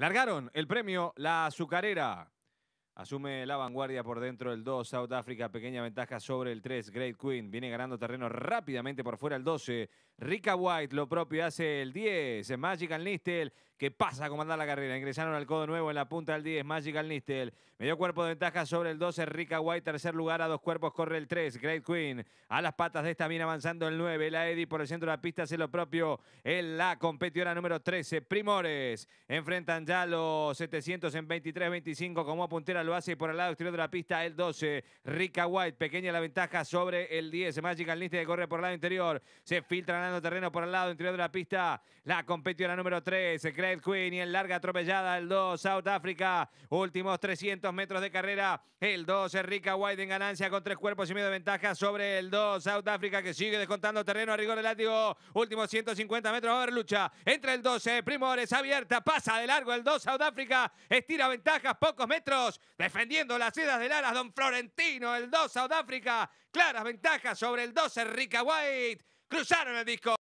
Largaron el premio La Azucarera. Asume la vanguardia por dentro del 2, South Africa, pequeña ventaja sobre el 3, Great Queen. Viene ganando terreno rápidamente por fuera el 12. Rica White lo propio hace el 10. Magical Nistel que pasa a comandar la carrera. Ingresaron al codo nuevo en la punta del 10, Magical Nistel. Medio cuerpo de ventaja sobre el 12, Rica White. Tercer lugar a dos cuerpos corre el 3, Great Queen. A las patas de esta viene avanzando el 9. La Eddy por el centro de la pista hace lo propio. En la competidora número 13, Primores. Enfrentan ya los 700 en 23-25 como puntera lo hace por el lado exterior de la pista el 12. Rica White, pequeña la ventaja sobre el 10. Magical Niste que corre por el lado interior. Se filtra ganando terreno por el lado interior de la pista. La competidora número 3, Craig Queen. Y en larga atropellada el 2, South Africa. Últimos 300 metros de carrera. El 12, Rica White en ganancia con tres cuerpos y medio de ventaja sobre el 2, South Africa que sigue descontando terreno a rigor del látigo. Últimos 150 metros. a ver lucha entra el 12. Primores abierta. Pasa de largo el 2, South Africa Estira ventajas, pocos metros defendiendo las sedas del alas Don Florentino, el 2 Sudáfrica, claras ventajas sobre el 12 Rica White, cruzaron el disco.